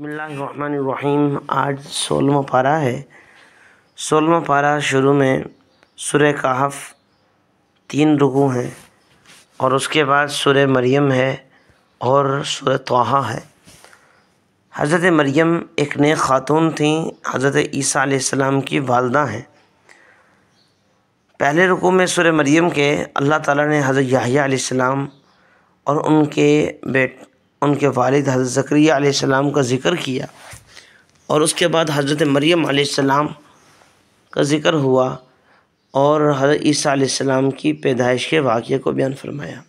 बसमीम आज सोलवा पारा है सोलवा पारा शुरू में सुर कहफ तीन रुकू हैं और उसके बाद सुर मरियम है और सुर तोहा है हज़रत मरियम एक नए ख़ातून थीं हज़रत ईसीम की वालदा हैं पहले रुकू में सुर मरियम के अल्लाह ताला ने हज़रत याहिया और उनके बेट उनके वालिद हज़रत ज़करिया आसमाम का ज़िक्र किया और उसके बाद हज़रत मरियम आसमाम का ज़िक्र हुआ और हज़रत ईसा आसमाम की पैदाइश के वाक़े को बयान फरमाया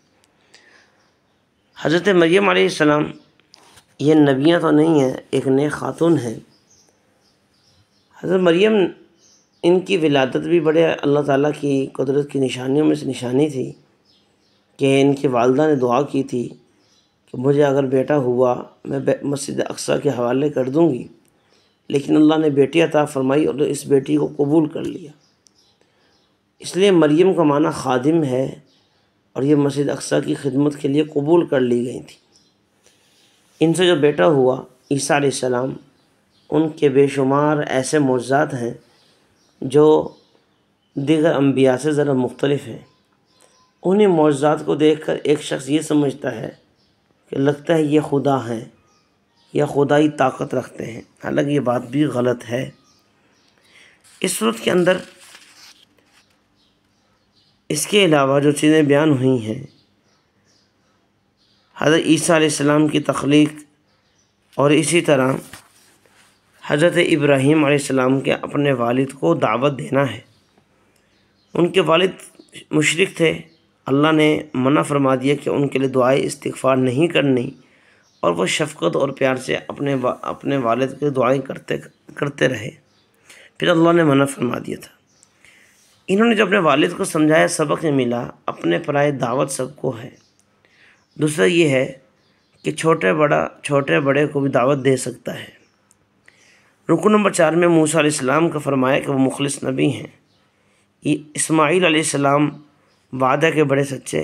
हज़रत मरियम आसमाम ये नबियाँ तो नहीं हैं एक नए ख़ातून हैं हज़रत मरियम इनकी विलादत भी बड़े अल्लाह ताला की कुदरत की निशानियों में से निशानी थी कि इनकी वालदा ने दुआ की थी कि तो मुझे अगर बेटा हुआ मैं मस्जिद अक्सा के हवाले कर दूँगी लेकिन अल्लाह ने बेटी अता फरमाई और इस बेटी को कबूल कर लिया इसलिए मरियम का माना खादिम है और ये मस्जिद अक्सा की खिदमत के लिए कबूल कर ली गई थी इनसे जो बेटा हुआ ईसा सलाम उनके बेशुमार ऐसे मौजात हैं जो दिगर अम्बिया से ज़रा मुख्तलफ़ हैं उन्हीं मुआजात को देख कर एक शख्स ये समझता है कि लगता है ये खुदा हैं या खुदाई ताकत रखते हैं हालांकि ये बात भी गलत है इस सूरत के अंदर इसके अलावा जो चीज़ें बयान हुई हैं हज़रत ईसीम की तख्लीक और इसी तरह हज़रत इब्राहीम आसमाम के अपने वालिद को दावत देना है उनके वालिद मुशरक थे अल्लाह ने मना फरमा दिया कि उनके लिए दुआएं इस्तगफ़ार नहीं करनी और वो शफकत और प्यार से अपने वा, अपने वालद के दुआएं करते करते रहे फिर अल्लाह ने मना फरमा दिया था इन्होंने जब अपने वालिद को समझाया सबक मिला अपने पराए दावत सबको है दूसरा ये है कि छोटे बड़ा छोटे बड़े को भी दावत दे सकता है रुकू नंबर चार में मूसा इस्लाम का फरमाया कि वो मुखलिस नबी हैं इस्माईल सलाम वादे के बड़े सच्चे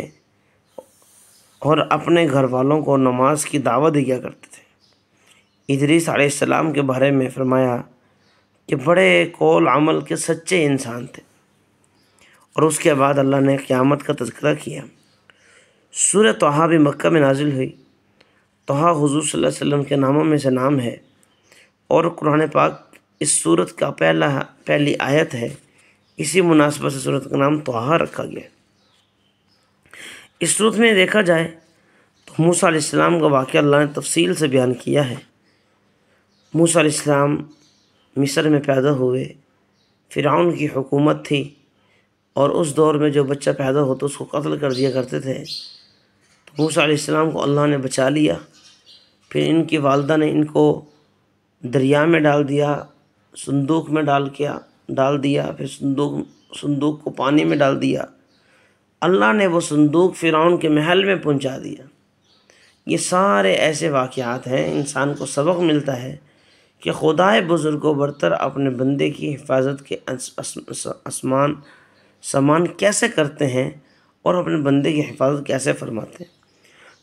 और अपने घर वालों को नमाज की दावत दिया करते थे इधरी सलाम के बारे में फरमाया कि बड़े कौल अमल के सच्चे इंसान थे और उसके बाद अल्लाह ने क़्यामत का तस्करा किया सूर्य तोहा भी मक्का में नाजिल हुई तोहा हजूर सल्लल्लाहु के नामों में से नाम है और कुरान पाक इस सूरत का पहला पहली आयत है इसी मुनासबत से सूरत का नाम तोहा रखा गया इस रूप में देखा जाए तो मूसा इस्लाम का वाक़ अल्लाह ने तफसील से बयान किया है मूसा इस्लाम मिस्र में पैदा हुए फिर की हुकूमत थी और उस दौर में जो बच्चा पैदा हो तो उसको कत्ल कर दिया करते थे तो मूसा इस्लाम को अल्लाह ने बचा लिया फिर इनकी वालदा ने इनको दरिया में डाल दिया संदूक में डाल किया डाल दिया फिर संदूक संदूक को पानी में डाल दिया अल्लाह ने वो संदूक फ़िरौन के महल में पहुंचा दिया ये सारे ऐसे वाक़ात हैं इंसान को सबक मिलता है कि खुदाए बुज़ुर्ग बरतर अपने बंदे की हिफाजत के आसमान सामान कैसे करते हैं और अपने बंदे की हिफाजत कैसे फरमाते हैं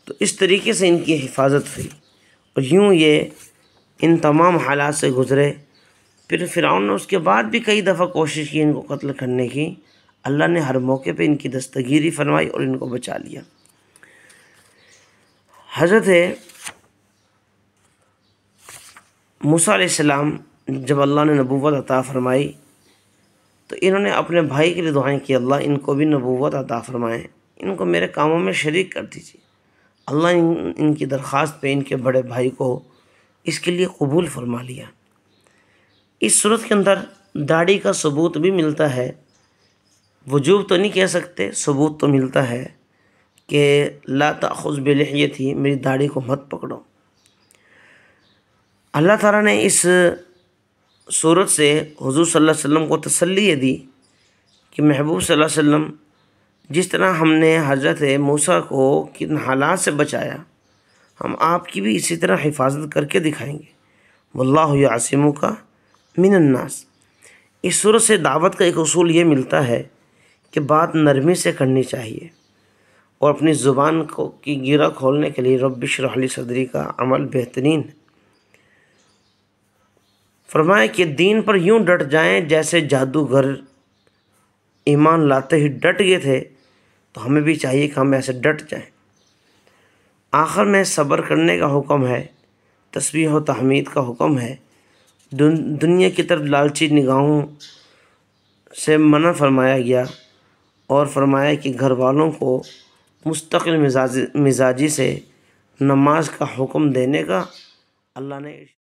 तो इस तरीके से इनकी हिफाजत हुई और यूँ ये इन तमाम हालात से गुज़रे फिर फ़िरौन ने उसके बाद भी कई दफ़ा कोशिश की इनको कत्ल करने की अल्लाह ने हर मौके पे इनकी दस्तगीरी फरमाई और इनको बचा लिया हज़रत मूसम जब अल्लाह ने नबूवत अता फ़रमाई तो इन्होंने अपने भाई के लिए दुआएं की अल्लाह इनको भी नबूवत अता फरमाएं इनको मेरे कामों में शरीक कर दीजिए अल्लाह इन, इनकी दरख्वास्त पे इनके बड़े भाई को इसके लिए कबूल फरमा लिया इस सूरत के अंदर दाढ़ी का सबूत भी मिलता है वजूब तो नहीं कह सकते सबूत तो मिलता है कि लाता खुशबलिय थी मेरी दाढ़ी को मत पकड़ो अल्लाह ताला ने इस सूरत से हुजूर सल्लल्लाहु अलैहि वसल्लम को तसल्ली ये दी कि महबूब सल्लल्लाहु अलैहि वसल्लम जिस तरह हमने हज़रत मूसा को किन हालात से बचाया हम आपकी भी इसी तरह हिफाजत करके दिखाएंगे वल्लासिमों का मिनन्नास इस सूरत से दावत का एक असूल ये मिलता है कि बात नरमी से करनी चाहिए और अपनी ज़ुबान को की गिरा खोलने के लिए रबिश रहली सदरी का अमल बेहतरीन फरमाए कि दीन पर यूं डट जाएं जैसे जादूगर ईमान लाते ही डट गए थे तो हमें भी चाहिए कि हम ऐसे डट जाएं आखिर में सब्र करने का हुक्म है तस्वीर व तहमीद का हुक्म है दुन, दुनिया की तरफ लालची निगाहों से मना फरमाया गया और फरमाया कि घर वालों को मुस्तकिल मिजाज मिजाजी से नमाज का हुक्म देने का अल्लाह ने